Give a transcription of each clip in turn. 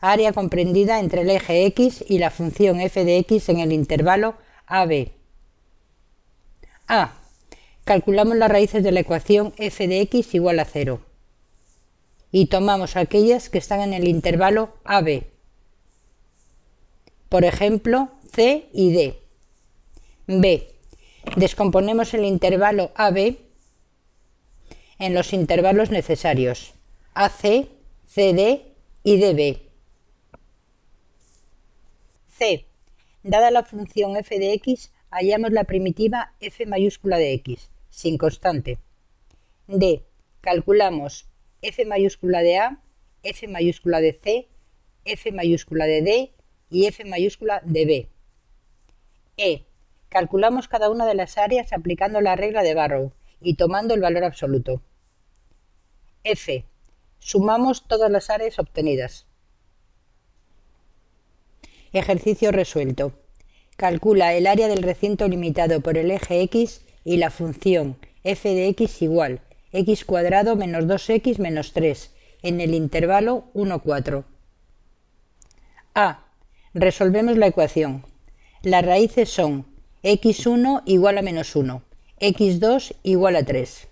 área comprendida entre el eje X y la función f de X en el intervalo AB. A. Calculamos las raíces de la ecuación f de X igual a 0 y tomamos aquellas que están en el intervalo AB. Por ejemplo, C y D. B. Descomponemos el intervalo AB en los intervalos necesarios AC, CD y DB C. Dada la función f de x, hallamos la primitiva f mayúscula de x, sin constante. D. Calculamos f mayúscula de a, f mayúscula de c, f mayúscula de d y f mayúscula de b. E. Calculamos cada una de las áreas aplicando la regla de Barrow y tomando el valor absoluto. F. Sumamos todas las áreas obtenidas. Ejercicio resuelto. Calcula el área del recinto limitado por el eje x y la función f de x igual x cuadrado menos 2x menos 3 en el intervalo 1, 4. A. Resolvemos la ecuación. Las raíces son x1 igual a menos 1, x2 igual a 3.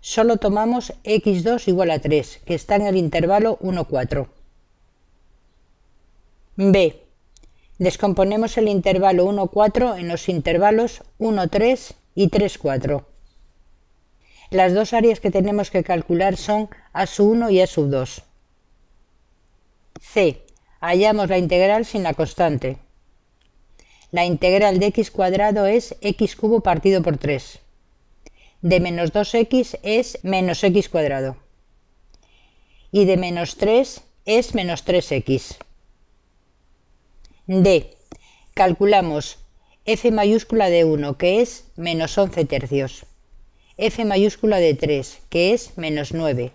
Solo tomamos x2 igual a 3, que está en el intervalo 1, 4. B. Descomponemos el intervalo 1,4 en los intervalos 1,3 y 3,4. Las dos áreas que tenemos que calcular son a sub 1 y a sub 2. C. Hallamos la integral sin la constante. La integral de x cuadrado es x cubo partido por 3. De menos 2x es menos x cuadrado. Y de menos 3 es menos 3x. D. Calculamos f mayúscula de 1, que es menos 11 tercios, f mayúscula de 3, que es menos 9,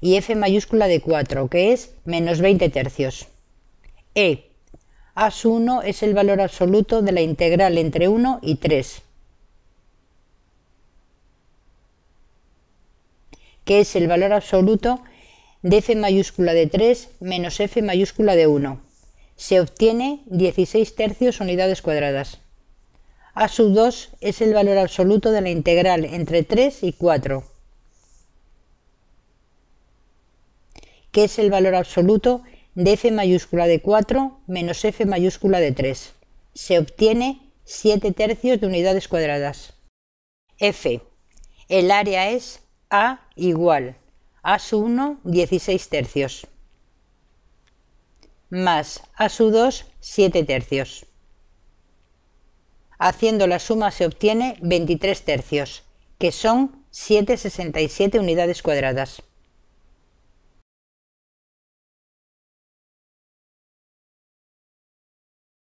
y f mayúscula de 4, que es menos 20 tercios. E. a 1 es el valor absoluto de la integral entre 1 y 3, que es el valor absoluto de f mayúscula de 3 menos f mayúscula de 1 se obtiene 16 tercios unidades cuadradas. A sub 2 es el valor absoluto de la integral entre 3 y 4, que es el valor absoluto de f mayúscula de 4 menos f mayúscula de 3. Se obtiene 7 tercios de unidades cuadradas. f. El área es a igual a sub 1, 16 tercios más a su 2 7 tercios. Haciendo la suma se obtiene 23 tercios, que son 7,67 unidades cuadradas.